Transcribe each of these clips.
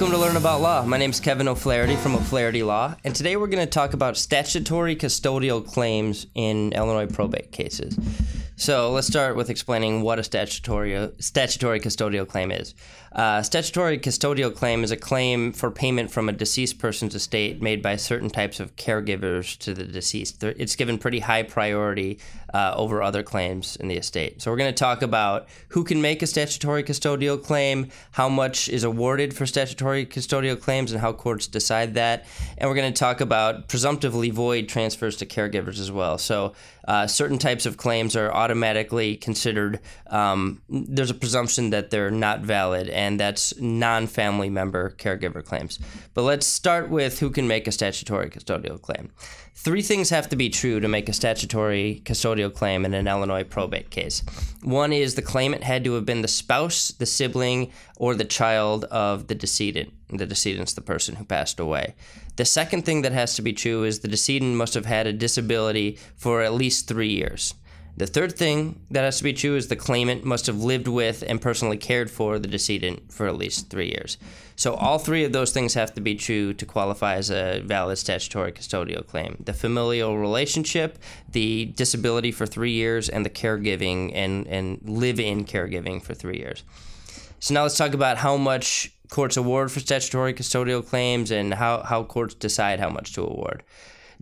Welcome to Learn About Law. My name is Kevin O'Flaherty from O'Flaherty Law, and today we're going to talk about statutory custodial claims in Illinois probate cases. So let's start with explaining what a statutory statutory custodial claim is. Uh, statutory custodial claim is a claim for payment from a deceased person's estate made by certain types of caregivers to the deceased. It's given pretty high priority uh, over other claims in the estate. So we're going to talk about who can make a statutory custodial claim, how much is awarded for statutory custodial claims, and how courts decide that. And we're going to talk about presumptively void transfers to caregivers as well. So uh, certain types of claims are automatically considered. Um, there's a presumption that they're not valid, and that's non-family member caregiver claims. But let's start with who can make a statutory custodial claim. Three things have to be true to make a statutory custodial claim in an Illinois probate case. One is the claimant had to have been the spouse, the sibling, or the child of the decedent. The decedent's the person who passed away. The second thing that has to be true is the decedent must have had a disability for at least three years. The third thing that has to be true is the claimant must have lived with and personally cared for the decedent for at least three years. So, all three of those things have to be true to qualify as a valid statutory custodial claim the familial relationship, the disability for three years, and the caregiving and, and live in caregiving for three years. So, now let's talk about how much courts award for statutory custodial claims and how, how courts decide how much to award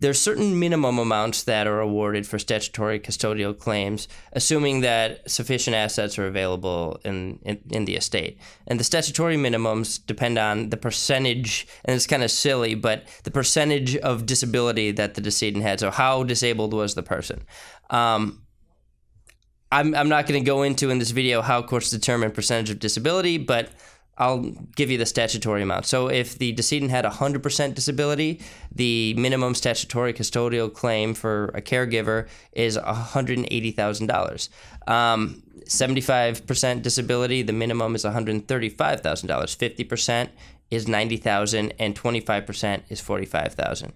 there's certain minimum amounts that are awarded for statutory custodial claims, assuming that sufficient assets are available in, in, in the estate. And the statutory minimums depend on the percentage, and it's kind of silly, but the percentage of disability that the decedent had. So, how disabled was the person? Um, I'm, I'm not going to go into in this video how courts determine percentage of disability, but I'll give you the statutory amount. So if the decedent had 100% disability, the minimum statutory custodial claim for a caregiver is $180,000. Um, 75% disability, the minimum is $135,000. 50% is $90,000 and 25% is $45,000.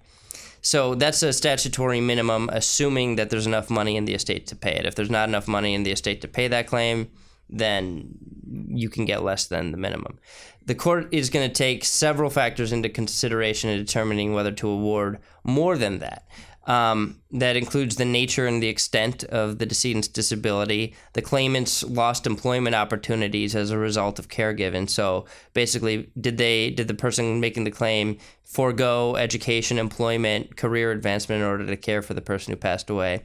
So that's a statutory minimum assuming that there's enough money in the estate to pay it. If there's not enough money in the estate to pay that claim, then you can get less than the minimum. The court is going to take several factors into consideration in determining whether to award more than that. Um, that includes the nature and the extent of the decedent's disability, the claimant's lost employment opportunities as a result of caregiving. So basically, did they did the person making the claim forego education, employment, career advancement in order to care for the person who passed away?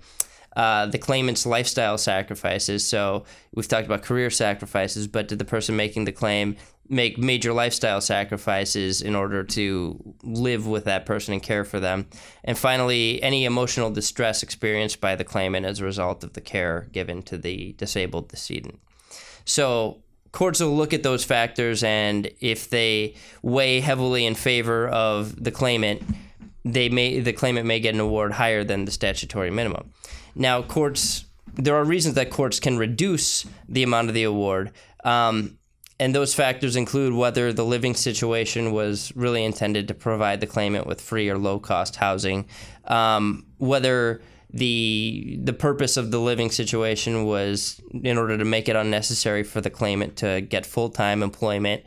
Uh, the claimant's lifestyle sacrifices. So we've talked about career sacrifices, but did the person making the claim make major lifestyle sacrifices in order to live with that person and care for them? And finally, any emotional distress experienced by the claimant as a result of the care given to the disabled decedent. So courts will look at those factors, and if they weigh heavily in favor of the claimant, they may the claimant may get an award higher than the statutory minimum. Now, courts there are reasons that courts can reduce the amount of the award, um, and those factors include whether the living situation was really intended to provide the claimant with free or low cost housing, um, whether the the purpose of the living situation was in order to make it unnecessary for the claimant to get full time employment.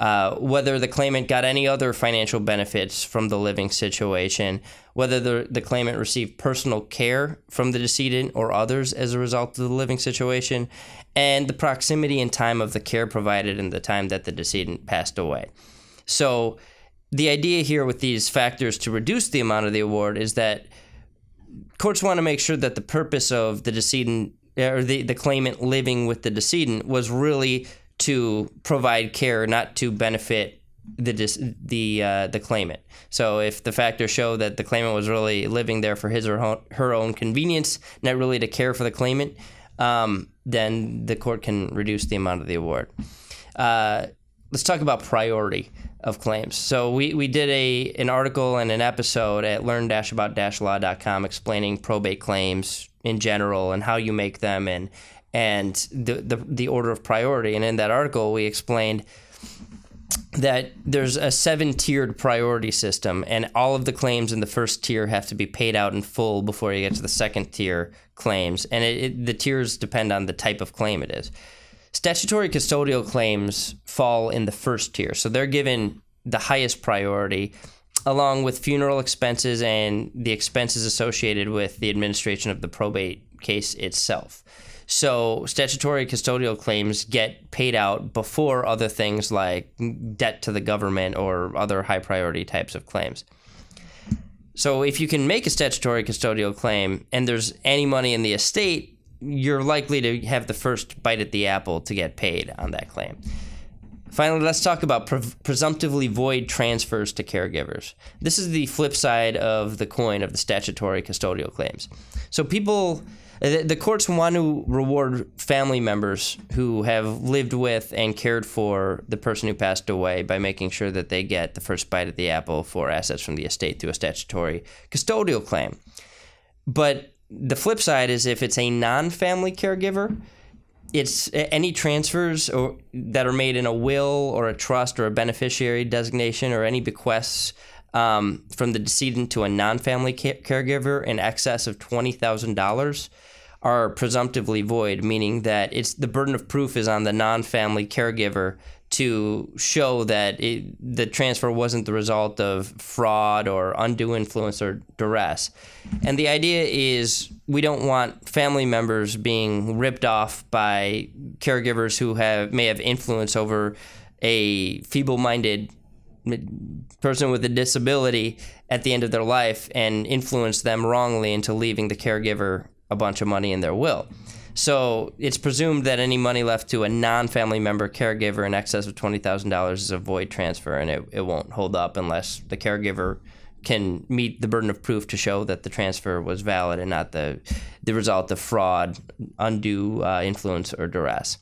Uh, whether the claimant got any other financial benefits from the living situation, whether the, the claimant received personal care from the decedent or others as a result of the living situation, and the proximity and time of the care provided and the time that the decedent passed away. So, the idea here with these factors to reduce the amount of the award is that courts want to make sure that the purpose of the decedent or the, the claimant living with the decedent was really to provide care, not to benefit the dis- the uh, the claimant. So if the factors show that the claimant was really living there for his or her own convenience, not really to care for the claimant, um, then the court can reduce the amount of the award. Uh, let's talk about priority of claims. So we, we did a an article and an episode at learn-about-law.com explaining probate claims in general and how you make them and and the, the the order of priority. And in that article we explained that there's a seven tiered priority system, and all of the claims in the first tier have to be paid out in full before you get to the second tier claims. And it, it, the tiers depend on the type of claim it is. Statutory custodial claims fall in the first tier, so they're given the highest priority, along with funeral expenses and the expenses associated with the administration of the probate case itself. So, statutory custodial claims get paid out before other things like debt to the government or other high priority types of claims. So, if you can make a statutory custodial claim and there's any money in the estate, you're likely to have the first bite at the apple to get paid on that claim. Finally, let's talk about pre presumptively void transfers to caregivers. This is the flip side of the coin of the statutory custodial claims. So, people, uh, the courts want to reward family members who have lived with and cared for the person who passed away by making sure that they get the first bite at the apple for assets from the estate through a statutory custodial claim. But the flip side is if it's a non-family caregiver, it's any transfers or, that are made in a will or a trust or a beneficiary designation or any bequests um, from the decedent to a non-family ca caregiver in excess of twenty thousand dollars are presumptively void, meaning that it's the burden of proof is on the non-family caregiver to show that it, the transfer wasn't the result of fraud or undue influence or duress. And the idea is we don't want family members being ripped off by caregivers who have may have influence over a feeble-minded person with a disability at the end of their life and influence them wrongly into leaving the caregiver a bunch of money in their will. So it's presumed that any money left to a non family member caregiver in excess of $20,000 is a void transfer and it, it won't hold up unless the caregiver can meet the burden of proof to show that the transfer was valid and not the, the result of fraud, undue uh, influence, or duress.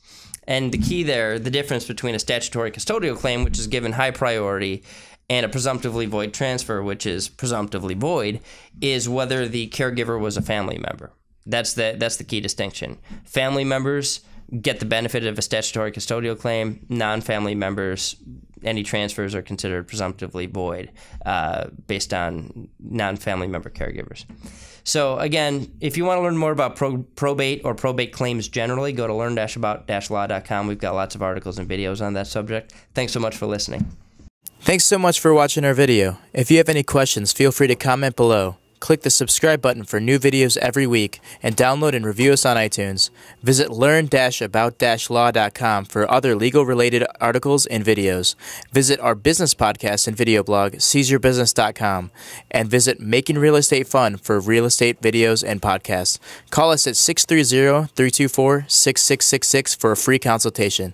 And the key there, the difference between a statutory custodial claim, which is given high priority, and a presumptively void transfer, which is presumptively void, is whether the caregiver was a family member. That's the that's the key distinction. Family members get the benefit of a statutory custodial claim. Non-family members, any transfers are considered presumptively void uh, based on non-family member caregivers. So again, if you want to learn more about pro- probate or probate claims generally, go to learn-about-law.com. We've got lots of articles and videos on that subject. Thanks so much for listening. Thanks so much for watching our video. If you have any questions, feel free to comment below click the subscribe button for new videos every week, and download and review us on iTunes. Visit learn-about-law.com for other legal-related articles and videos. Visit our business podcast and video blog, seizeyourbusiness.com, and visit Making Real Estate Fun for real estate videos and podcasts. Call us at 630-324-6666 for a free consultation.